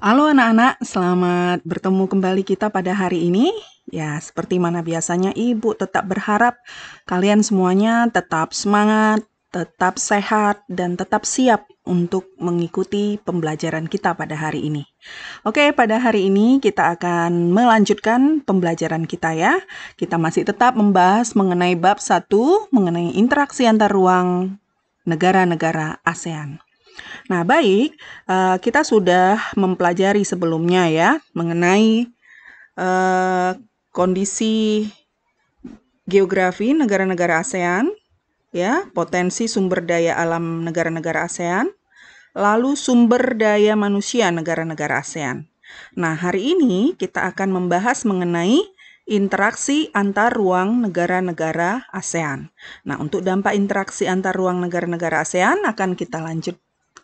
Halo anak-anak, selamat bertemu kembali kita pada hari ini. Ya, seperti mana biasanya Ibu tetap berharap kalian semuanya tetap semangat, tetap sehat, dan tetap siap untuk mengikuti pembelajaran kita pada hari ini. Oke, pada hari ini kita akan melanjutkan pembelajaran kita ya. Kita masih tetap membahas mengenai bab 1 mengenai interaksi antar ruang negara-negara ASEAN. Nah, baik, eh, kita sudah mempelajari sebelumnya ya mengenai eh, kondisi geografi negara-negara ASEAN, ya, potensi sumber daya alam negara-negara ASEAN, lalu sumber daya manusia negara-negara ASEAN. Nah, hari ini kita akan membahas mengenai interaksi antar ruang negara-negara ASEAN. Nah, untuk dampak interaksi antar ruang negara-negara ASEAN akan kita lanjut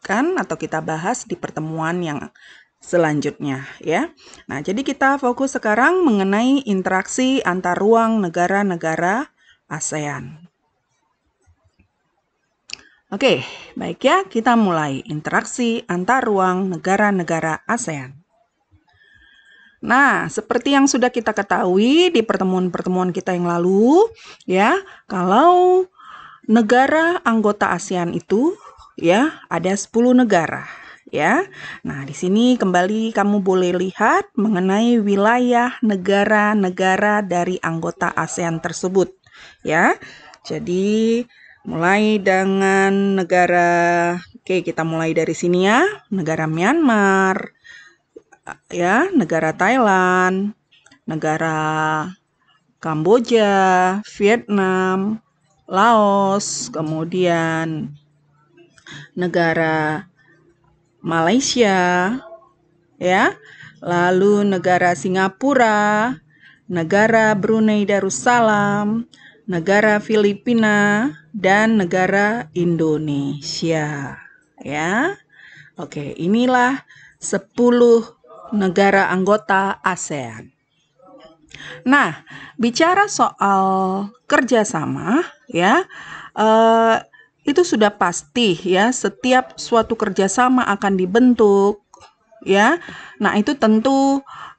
lanjutkan atau kita bahas di pertemuan yang selanjutnya ya. Nah, jadi kita fokus sekarang mengenai interaksi antar ruang negara-negara ASEAN. Oke, baik ya, kita mulai interaksi antar ruang negara-negara ASEAN. Nah, seperti yang sudah kita ketahui di pertemuan-pertemuan kita yang lalu, ya, kalau negara anggota ASEAN itu ya, ada 10 negara ya. Nah, di sini kembali kamu boleh lihat mengenai wilayah negara-negara dari anggota ASEAN tersebut ya. Jadi mulai dengan negara Oke, kita mulai dari sini ya. Negara Myanmar ya, negara Thailand, negara Kamboja, Vietnam, Laos, kemudian negara Malaysia, ya, lalu negara Singapura, negara Brunei Darussalam, negara Filipina, dan negara Indonesia, ya. Oke, inilah 10 negara anggota ASEAN. Nah, bicara soal kerjasama, ya, eh, itu sudah pasti ya setiap suatu kerjasama akan dibentuk ya. Nah itu tentu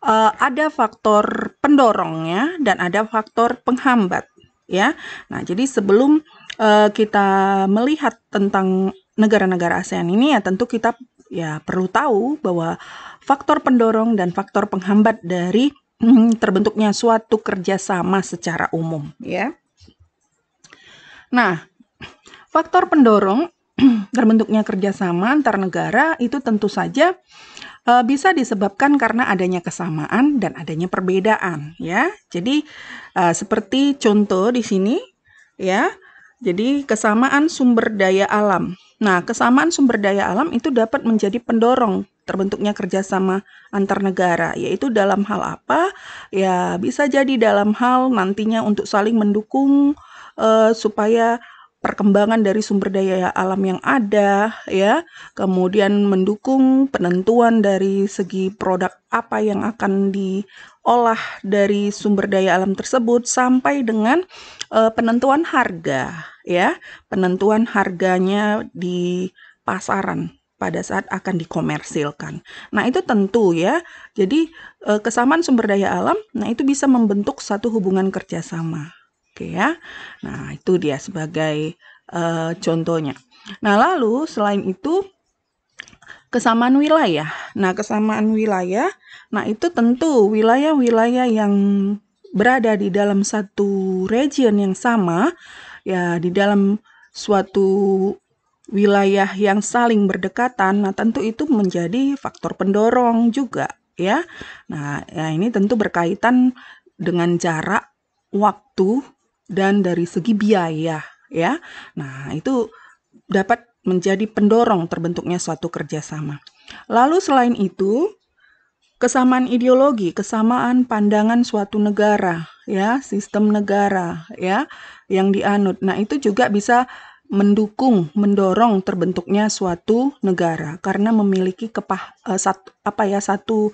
uh, ada faktor pendorongnya dan ada faktor penghambat ya. Nah jadi sebelum uh, kita melihat tentang negara-negara ASEAN ini ya tentu kita ya perlu tahu bahwa faktor pendorong dan faktor penghambat dari hmm, terbentuknya suatu kerjasama secara umum ya. Nah, Faktor pendorong terbentuknya kerjasama antar negara itu tentu saja e, bisa disebabkan karena adanya kesamaan dan adanya perbedaan, ya. Jadi e, seperti contoh di sini, ya. Jadi kesamaan sumber daya alam. Nah, kesamaan sumber daya alam itu dapat menjadi pendorong terbentuknya kerjasama antar negara, yaitu dalam hal apa? Ya, bisa jadi dalam hal nantinya untuk saling mendukung uh, supaya perkembangan dari sumber daya alam yang ada ya, kemudian mendukung penentuan dari segi produk apa yang akan diolah dari sumber daya alam tersebut sampai dengan uh, penentuan harga ya, penentuan harganya di pasaran pada saat akan dikomersilkan. Nah, itu tentu ya. Jadi, eh, kesamaan sumber daya alam, nah itu bisa membentuk satu hubungan kerjasama. Oke ya. Nah, itu dia sebagai uh, contohnya. Nah, lalu selain itu kesamaan wilayah. Nah, kesamaan wilayah, nah itu tentu wilayah-wilayah yang berada di dalam satu region yang sama ya di dalam suatu wilayah yang saling berdekatan, nah tentu itu menjadi faktor pendorong juga ya. Nah, ya ini tentu berkaitan dengan jarak waktu dan dari segi biaya ya. Nah, itu dapat menjadi pendorong terbentuknya suatu kerjasama. Lalu selain itu, kesamaan ideologi, kesamaan pandangan suatu negara, ya, sistem negara, ya, yang dianut. Nah, itu juga bisa mendukung, mendorong terbentuknya suatu negara karena memiliki kepah, eh, satu, apa ya, satu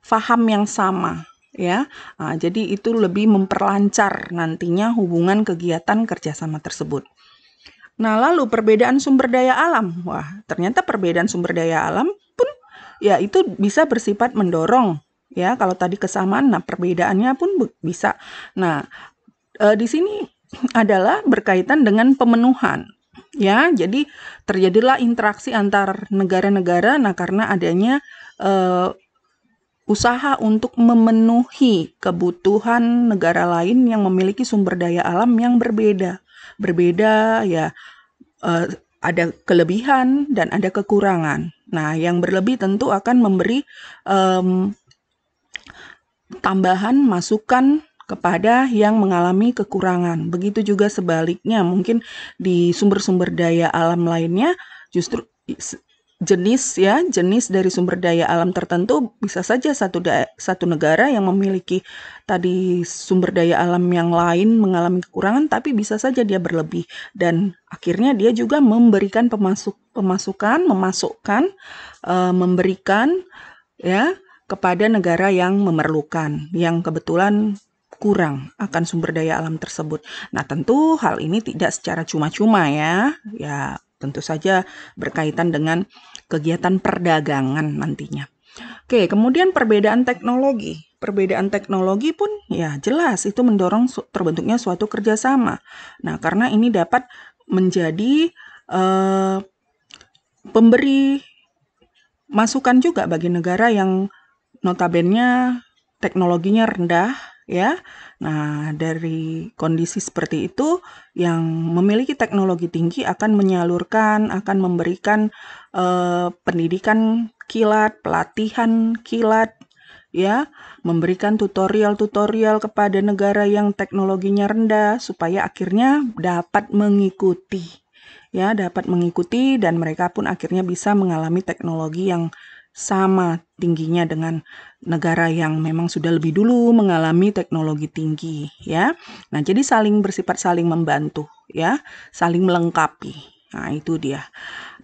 faham yang sama, ya. Nah, jadi itu lebih memperlancar nantinya hubungan kegiatan kerjasama tersebut. Nah, lalu perbedaan sumber daya alam. Wah, ternyata perbedaan sumber daya alam pun ya itu bisa bersifat mendorong ya. Kalau tadi kesamaan, nah perbedaannya pun bisa. Nah, e, di sini adalah berkaitan dengan pemenuhan. Ya, jadi terjadilah interaksi antar negara-negara nah karena adanya e, usaha untuk memenuhi kebutuhan negara lain yang memiliki sumber daya alam yang berbeda. Berbeda ya uh, ada kelebihan dan ada kekurangan. Nah, yang berlebih tentu akan memberi um, tambahan masukan kepada yang mengalami kekurangan. Begitu juga sebaliknya, mungkin di sumber-sumber daya alam lainnya justru jenis ya jenis dari sumber daya alam tertentu bisa saja satu da satu negara yang memiliki tadi sumber daya alam yang lain mengalami kekurangan tapi bisa saja dia berlebih dan akhirnya dia juga memberikan pemasuk pemasukan memasukkan uh, memberikan ya kepada negara yang memerlukan yang kebetulan kurang akan sumber daya alam tersebut. Nah, tentu hal ini tidak secara cuma-cuma ya. Ya, Tentu saja berkaitan dengan kegiatan perdagangan nantinya. Oke, kemudian perbedaan teknologi. Perbedaan teknologi pun ya jelas itu mendorong terbentuknya suatu kerjasama. Nah, karena ini dapat menjadi uh, pemberi masukan juga bagi negara yang notabene teknologinya rendah ya. Nah, dari kondisi seperti itu yang memiliki teknologi tinggi akan menyalurkan, akan memberikan eh, pendidikan kilat, pelatihan kilat ya, memberikan tutorial-tutorial kepada negara yang teknologinya rendah supaya akhirnya dapat mengikuti ya, dapat mengikuti dan mereka pun akhirnya bisa mengalami teknologi yang sama tingginya dengan negara yang memang sudah lebih dulu mengalami teknologi tinggi ya. Nah, jadi saling bersifat saling membantu ya, saling melengkapi. Nah, itu dia.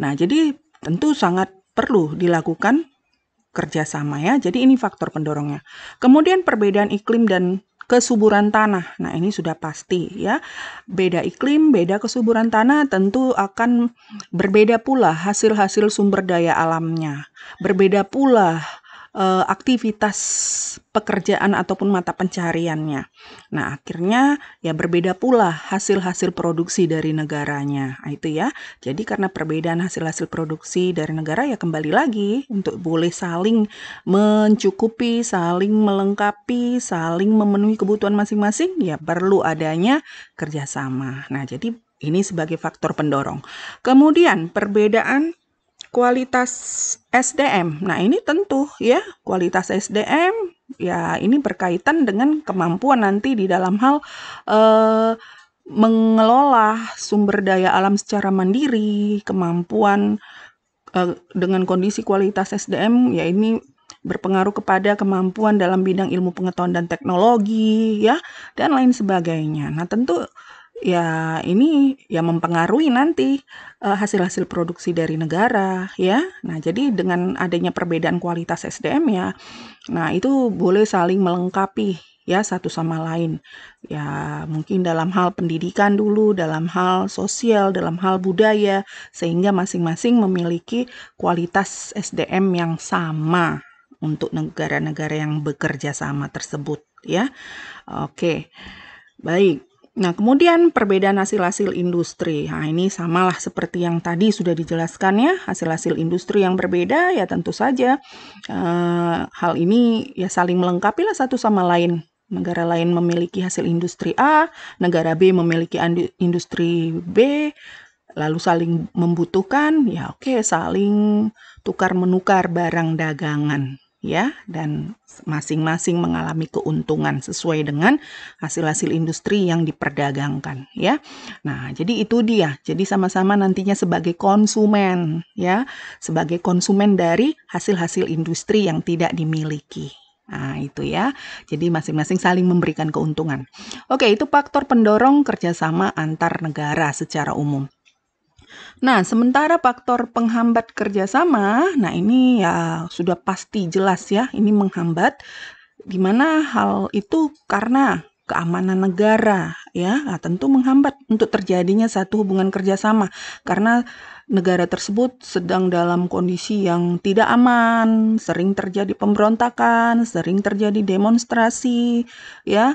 Nah, jadi tentu sangat perlu dilakukan kerjasama ya. Jadi ini faktor pendorongnya. Kemudian perbedaan iklim dan kesuburan tanah. Nah, ini sudah pasti ya. Beda iklim, beda kesuburan tanah tentu akan berbeda pula hasil-hasil sumber daya alamnya. Berbeda pula uh, aktivitas pekerjaan ataupun mata pencariannya. Nah, akhirnya ya berbeda pula hasil-hasil produksi dari negaranya. Nah, itu ya. Jadi karena perbedaan hasil-hasil produksi dari negara ya kembali lagi untuk boleh saling mencukupi, saling melengkapi, saling memenuhi kebutuhan masing-masing ya perlu adanya kerjasama. Nah, jadi ini sebagai faktor pendorong. Kemudian perbedaan kualitas SDM. Nah, ini tentu ya, kualitas SDM ya ini berkaitan dengan kemampuan nanti di dalam hal eh, mengelola sumber daya alam secara mandiri, kemampuan eh, dengan kondisi kualitas SDM ya ini berpengaruh kepada kemampuan dalam bidang ilmu pengetahuan dan teknologi ya dan lain sebagainya. Nah, tentu ya ini ya mempengaruhi nanti eh, hasil-hasil uh, produksi dari negara ya. Nah, jadi dengan adanya perbedaan kualitas SDM ya, nah itu boleh saling melengkapi ya satu sama lain. Ya, mungkin dalam hal pendidikan dulu, dalam hal sosial, dalam hal budaya sehingga masing-masing memiliki kualitas SDM yang sama untuk negara-negara yang bekerja sama tersebut ya. Oke. Baik. Nah, kemudian perbedaan hasil-hasil industri. Nah, ini samalah seperti yang tadi sudah dijelaskan ya, hasil-hasil industri yang berbeda ya tentu saja eh, hal ini ya saling melengkapi lah satu sama lain. Negara lain memiliki hasil industri A, negara B memiliki industri B, lalu saling membutuhkan, ya oke, saling tukar-menukar barang dagangan ya dan masing-masing mengalami keuntungan sesuai dengan hasil-hasil industri yang diperdagangkan ya. Nah, jadi itu dia. Jadi sama-sama nantinya sebagai konsumen ya, sebagai konsumen dari hasil-hasil industri yang tidak dimiliki. Nah, itu ya. Jadi masing-masing saling memberikan keuntungan. Oke, itu faktor pendorong kerjasama antar negara secara umum. Nah, sementara faktor penghambat kerjasama, nah ini ya sudah pasti jelas ya, ini menghambat, di mana hal itu karena keamanan negara ya nah, tentu menghambat untuk terjadinya satu hubungan kerjasama karena negara tersebut sedang dalam kondisi yang tidak aman sering terjadi pemberontakan sering terjadi demonstrasi ya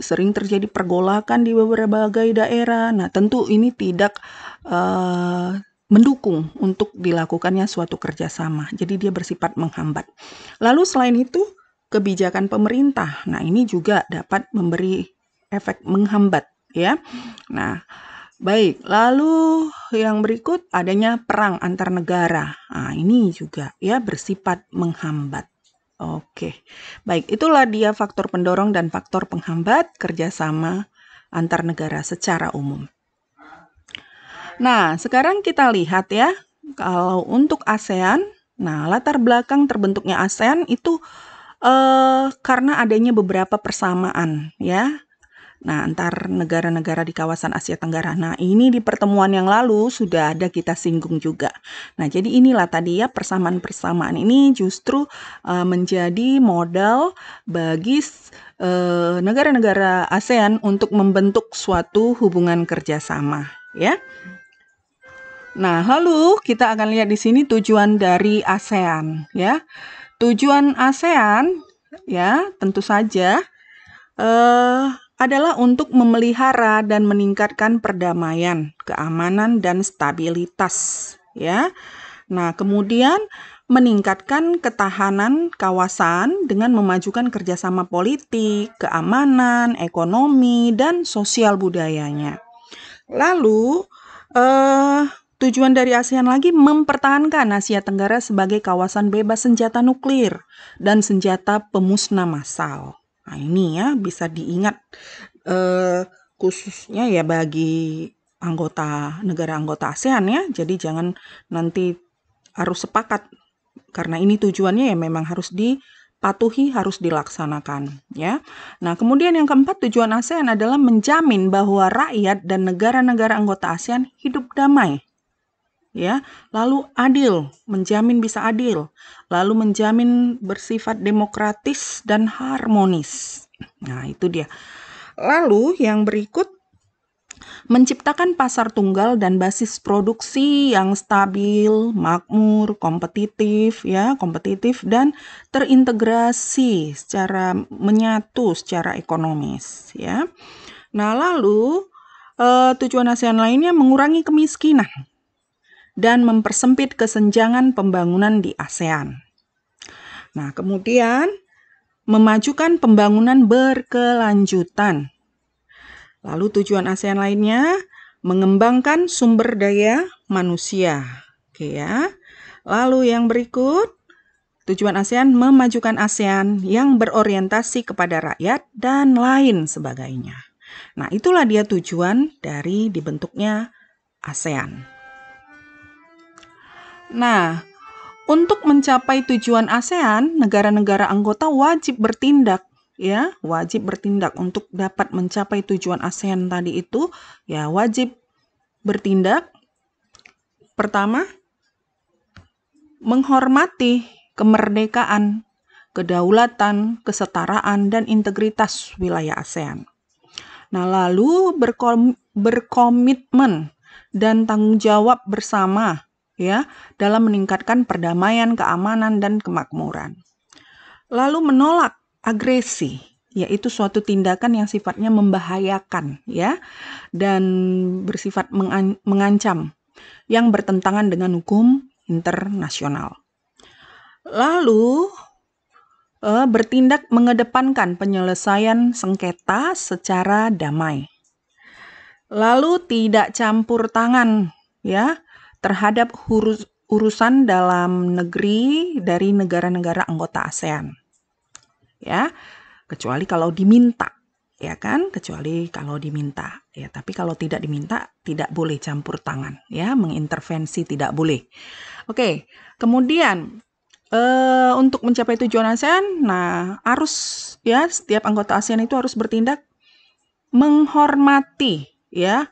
sering terjadi pergolakan di beberapa daerah. Nah, tentu ini tidak uh, mendukung untuk dilakukannya suatu kerjasama. Jadi dia bersifat menghambat. Lalu selain itu kebijakan pemerintah. Nah, ini juga dapat memberi efek menghambat, ya. Nah. Baik, lalu yang berikut adanya perang antar negara. Nah, ini juga ya bersifat menghambat. Oke, baik. Itulah dia faktor pendorong dan faktor penghambat kerjasama antar negara secara umum. Nah, sekarang kita lihat ya, kalau untuk ASEAN, nah latar belakang terbentuknya ASEAN itu eh, karena adanya beberapa persamaan ya Nah, antar negara-negara di kawasan Asia Tenggara. Nah, ini di pertemuan yang lalu sudah ada kita singgung juga. Nah, jadi inilah tadi ya persamaan-persamaan ini justru uh, menjadi modal bagi eh, negara-negara uh, ASEAN untuk membentuk suatu hubungan kerjasama, ya. Nah, lalu kita akan lihat di sini tujuan dari ASEAN, ya. Tujuan ASEAN, ya, tentu saja. Uh, adalah untuk memelihara dan meningkatkan perdamaian, keamanan dan stabilitas, ya. Nah, kemudian meningkatkan ketahanan kawasan dengan memajukan kerjasama politik, keamanan, ekonomi, dan sosial budayanya. Lalu, eh, tujuan dari ASEAN lagi mempertahankan Asia Tenggara sebagai kawasan bebas senjata nuklir dan senjata pemusnah massal. Nah, ini ya bisa diingat eh, khususnya ya bagi anggota negara anggota ASEAN ya. Jadi jangan nanti harus sepakat karena ini tujuannya ya memang harus dipatuhi, harus dilaksanakan ya. Nah, kemudian yang keempat tujuan ASEAN adalah menjamin bahwa rakyat dan negara-negara anggota ASEAN hidup damai ya. Lalu adil, menjamin bisa adil, lalu menjamin bersifat demokratis dan harmonis. Nah, itu dia. Lalu yang berikut menciptakan pasar tunggal dan basis produksi yang stabil, makmur, kompetitif ya, kompetitif dan terintegrasi secara menyatu secara ekonomis ya. Nah, lalu Uh, tujuan ASEAN lainnya mengurangi kemiskinan dan mempersempit kesenjangan pembangunan di ASEAN. Nah, kemudian memajukan pembangunan berkelanjutan. Lalu tujuan ASEAN lainnya mengembangkan sumber daya manusia. Oke ya. Lalu yang berikut Tujuan ASEAN memajukan ASEAN yang berorientasi kepada rakyat dan lain sebagainya. Nah, itulah dia tujuan dari dibentuknya ASEAN. Nah, untuk mencapai tujuan ASEAN, negara-negara anggota wajib bertindak ya, wajib bertindak untuk dapat mencapai tujuan ASEAN tadi itu, ya wajib bertindak. Pertama, menghormati kemerdekaan, kedaulatan, kesetaraan dan integritas wilayah ASEAN. Nah, lalu berkom berkomitmen dan tanggung jawab bersama ya, dalam meningkatkan perdamaian, keamanan dan kemakmuran. Lalu menolak agresi, yaitu suatu tindakan yang sifatnya membahayakan ya dan bersifat mengan mengancam yang bertentangan dengan hukum internasional. Lalu e, bertindak mengedepankan penyelesaian sengketa secara damai. Lalu tidak campur tangan ya terhadap hurus, urusan dalam negeri dari negara-negara anggota ASEAN. Ya, kecuali kalau diminta, ya kan? Kecuali kalau diminta. Ya, tapi kalau tidak diminta tidak boleh campur tangan, ya, mengintervensi tidak boleh. Oke, kemudian Uh, untuk mencapai tujuan ASEAN, nah harus ya setiap anggota ASEAN itu harus bertindak menghormati ya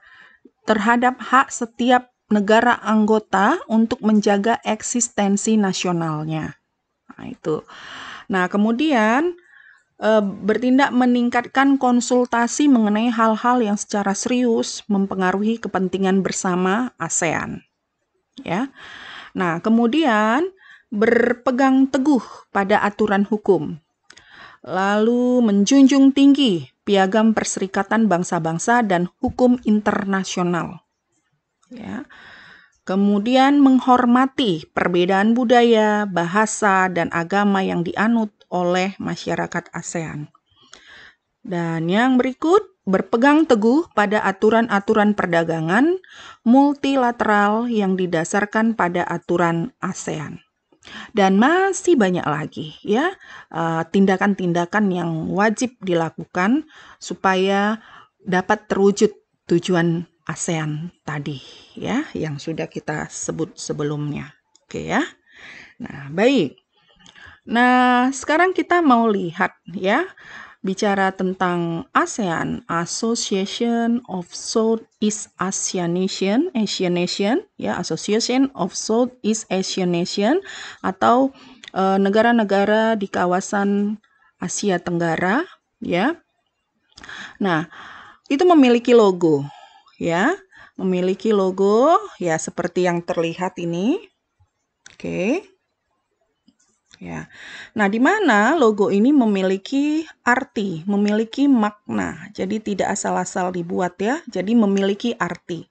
terhadap hak setiap negara anggota untuk menjaga eksistensi nasionalnya. Nah, itu. Nah, kemudian e, bertindak meningkatkan konsultasi mengenai hal-hal yang secara serius mempengaruhi kepentingan bersama ASEAN. Ya. Nah, kemudian berpegang teguh pada aturan hukum. Lalu menjunjung tinggi piagam perserikatan bangsa-bangsa dan hukum internasional ya. Kemudian menghormati perbedaan budaya, bahasa, dan agama yang dianut oleh masyarakat ASEAN. Dan yang berikut, berpegang teguh pada aturan-aturan perdagangan multilateral yang didasarkan pada aturan ASEAN. Dan masih banyak lagi ya eh, tindakan-tindakan yang wajib dilakukan supaya dapat terwujud tujuan ASEAN tadi ya yang sudah kita sebut sebelumnya. Oke ya. Nah, baik. Nah, sekarang kita mau lihat ya bicara tentang ASEAN, Association of Southeast Asian Nation, Asian Nation, ya Association of Southeast Asian Nation atau eh, negara-negara uh, di kawasan Asia Tenggara, ya. Nah, itu memiliki logo ya, memiliki logo ya seperti yang terlihat ini. Oke. Ya. Nah, di mana logo ini memiliki arti, memiliki makna. Jadi tidak asal-asal dibuat ya. Jadi memiliki arti.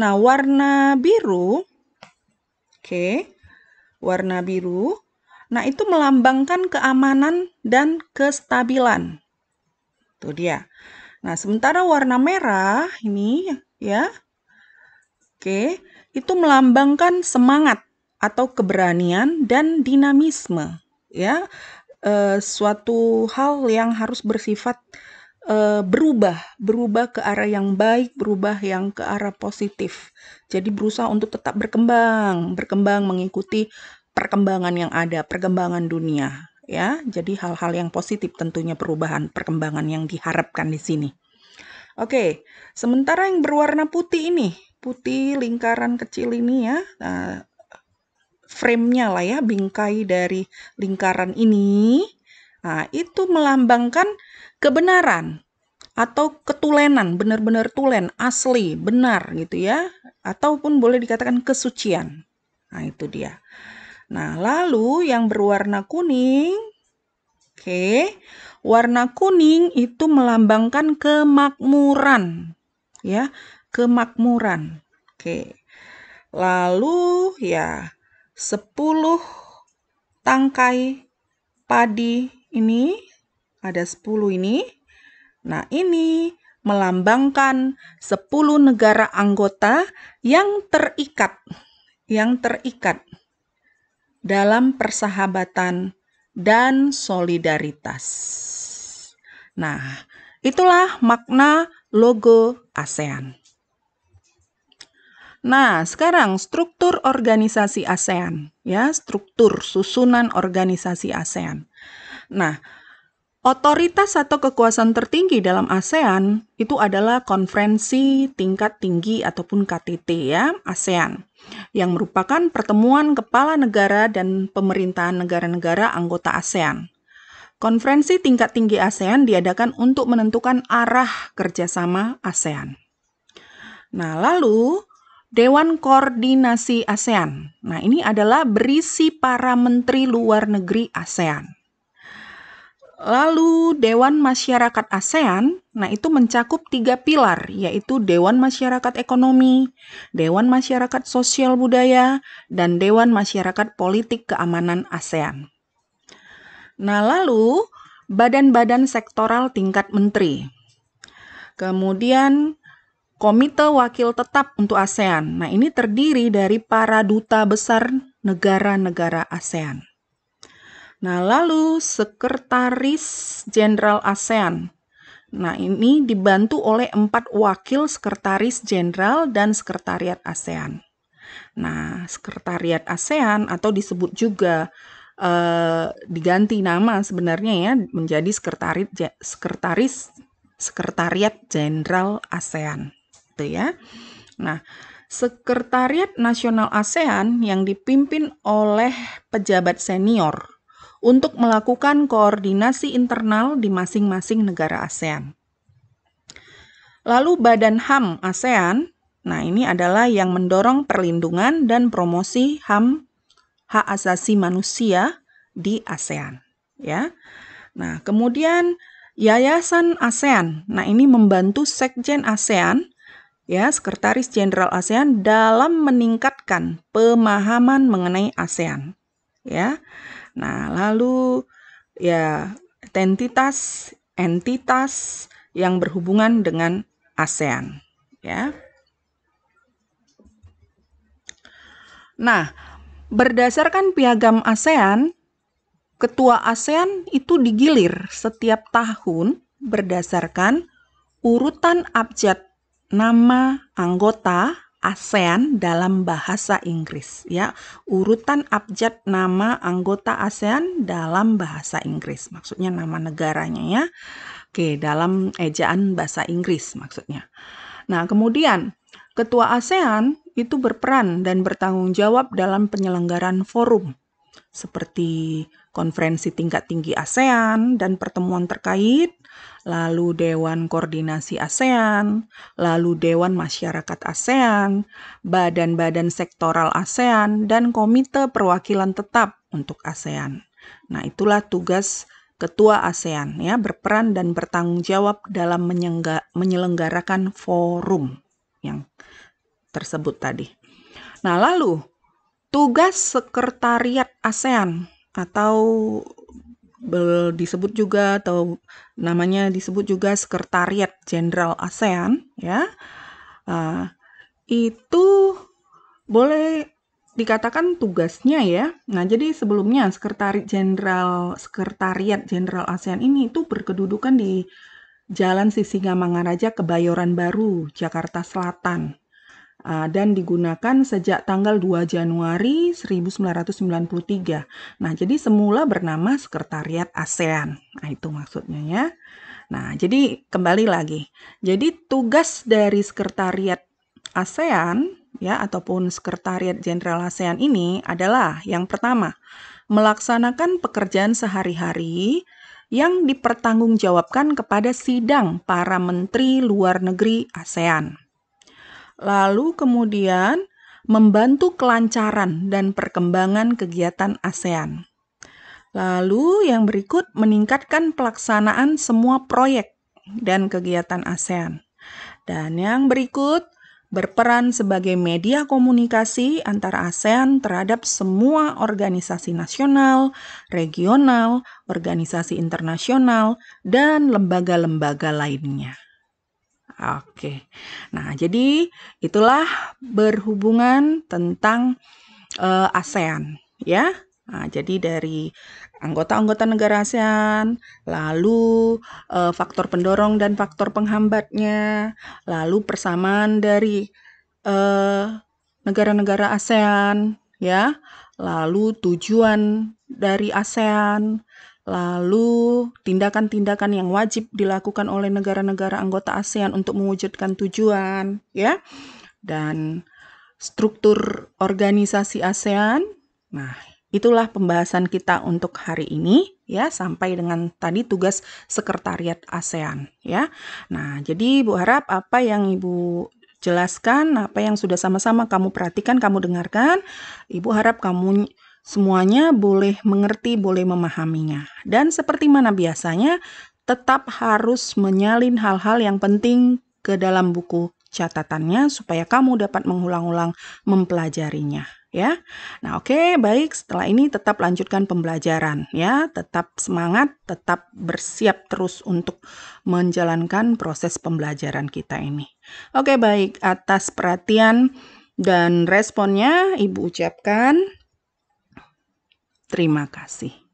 Nah, warna biru Oke. Warna biru. Nah, itu melambangkan keamanan dan kestabilan. Tuh dia. Nah, sementara warna merah ini ya. Oke, itu melambangkan semangat atau keberanian dan dinamisme, ya. E, suatu hal yang harus bersifat e, berubah, berubah ke arah yang baik, berubah yang ke arah positif. Jadi berusaha untuk tetap berkembang, berkembang mengikuti perkembangan yang ada, perkembangan dunia, ya. Jadi hal-hal yang positif tentunya perubahan perkembangan yang diharapkan di sini. Oke, sementara yang berwarna putih ini, putih lingkaran kecil ini ya, nah, frame-nya lah ya, bingkai dari lingkaran ini, nah, itu melambangkan kebenaran atau ketulenan, benar-benar tulen, asli, benar gitu ya, ataupun boleh dikatakan kesucian. Nah, itu dia. Nah, lalu yang berwarna kuning Oke. Warna kuning itu melambangkan kemakmuran. Ya, kemakmuran. Oke. Lalu ya 10 tangkai padi ini ada 10 ini. Nah, ini melambangkan 10 negara anggota yang terikat yang terikat dalam persahabatan dan solidaritas. Nah, itulah makna logo ASEAN. Nah, sekarang struktur organisasi ASEAN, ya, struktur susunan organisasi ASEAN. Nah, otoritas atau kekuasaan tertinggi dalam ASEAN itu adalah konferensi tingkat tinggi ataupun KTT ya, ASEAN yang merupakan pertemuan kepala negara dan pemerintahan negara-negara anggota ASEAN. Konferensi tingkat tinggi ASEAN diadakan untuk menentukan arah kerjasama ASEAN. Nah, lalu Dewan Koordinasi ASEAN. Nah, ini adalah berisi para menteri luar negeri ASEAN. Lalu Dewan Masyarakat ASEAN, nah itu mencakup tiga pilar, yaitu Dewan Masyarakat Ekonomi, Dewan Masyarakat Sosial Budaya, dan Dewan Masyarakat Politik Keamanan ASEAN. Nah lalu badan-badan sektoral tingkat menteri. Kemudian Komite Wakil Tetap untuk ASEAN. Nah ini terdiri dari para duta besar negara-negara ASEAN. Nah, lalu Sekretaris Jenderal ASEAN. Nah, ini dibantu oleh empat wakil Sekretaris Jenderal dan Sekretariat ASEAN. Nah, Sekretariat ASEAN atau disebut juga eh, diganti nama sebenarnya ya menjadi Sekretaris Sekretaris Sekretariat Jenderal ASEAN. Itu ya. Nah, Sekretariat Nasional ASEAN yang dipimpin oleh pejabat senior untuk melakukan koordinasi internal di masing-masing negara ASEAN. Lalu Badan HAM ASEAN, nah ini adalah yang mendorong perlindungan dan promosi HAM hak asasi manusia di ASEAN, ya. Nah, kemudian Yayasan ASEAN. Nah, ini membantu Sekjen ASEAN ya, Sekretaris Jenderal ASEAN dalam meningkatkan pemahaman mengenai ASEAN. Ya. Nah, lalu ya entitas entitas yang berhubungan dengan ASEAN, ya. Nah, berdasarkan piagam ASEAN, ketua ASEAN itu digilir setiap tahun berdasarkan urutan abjad nama anggota ASEAN dalam bahasa Inggris ya. Urutan abjad nama anggota ASEAN dalam bahasa Inggris. Maksudnya nama negaranya ya. Oke, dalam ejaan bahasa Inggris maksudnya. Nah, kemudian ketua ASEAN itu berperan dan bertanggung jawab dalam penyelenggaraan forum seperti konferensi tingkat tinggi ASEAN dan pertemuan terkait lalu Dewan Koordinasi ASEAN, lalu Dewan Masyarakat ASEAN, badan-badan sektoral ASEAN, dan Komite Perwakilan Tetap untuk ASEAN. Nah, itulah tugas Ketua ASEAN ya berperan dan bertanggung jawab dalam menyelenggarakan forum yang tersebut tadi. Nah, lalu tugas sekretariat ASEAN atau disebut juga atau namanya disebut juga Sekretariat Jenderal ASEAN ya uh, itu boleh dikatakan tugasnya ya. Nah, jadi sebelumnya Sekretari Jenderal Sekretariat Jenderal ASEAN ini itu berkedudukan di Jalan Sisingamangaraja Kebayoran Baru, Jakarta Selatan. Ah, dan digunakan sejak tanggal 2 Januari 1993. Nah, jadi semula bernama Sekretariat ASEAN. Nah, itu maksudnya ya. Nah, jadi kembali lagi. Jadi tugas dari Sekretariat ASEAN ya ataupun Sekretariat Jenderal ASEAN ini adalah yang pertama, melaksanakan pekerjaan sehari-hari yang dipertanggungjawabkan kepada sidang para menteri luar negeri ASEAN lalu kemudian membantu kelancaran dan perkembangan kegiatan ASEAN. Lalu yang berikut meningkatkan pelaksanaan semua proyek dan kegiatan ASEAN. Dan yang berikut berperan sebagai media komunikasi antara ASEAN terhadap semua organisasi nasional, regional, organisasi internasional, dan lembaga-lembaga lainnya. Oke. Nah, jadi itulah berhubungan tentang uh, ASEAN ya. Nah, jadi dari anggota-anggota negara ASEAN, lalu uh, faktor pendorong dan faktor penghambatnya, lalu persamaan dari negara eh, negara-negara ASEAN ya, lalu tujuan dari ASEAN, Lalu, tindakan-tindakan yang wajib dilakukan oleh negara-negara anggota ASEAN untuk mewujudkan tujuan, ya. Dan struktur organisasi ASEAN. Nah, itulah pembahasan kita untuk hari ini ya sampai dengan tadi tugas sekretariat ASEAN ya. Nah, jadi ibu harap apa yang Ibu jelaskan, apa yang sudah sama-sama kamu perhatikan, kamu dengarkan, Ibu harap kamu Semuanya boleh mengerti, boleh memahaminya. Dan seperti mana biasanya, tetap harus menyalin hal-hal yang penting ke dalam buku catatannya supaya kamu dapat mengulang-ulang mempelajarinya ya. Nah, oke, okay, baik. Setelah ini tetap lanjutkan pembelajaran ya, tetap semangat, tetap bersiap terus untuk menjalankan proses pembelajaran kita ini. Oke, okay, baik. Atas perhatian dan responnya Ibu ucapkan Terima kasih.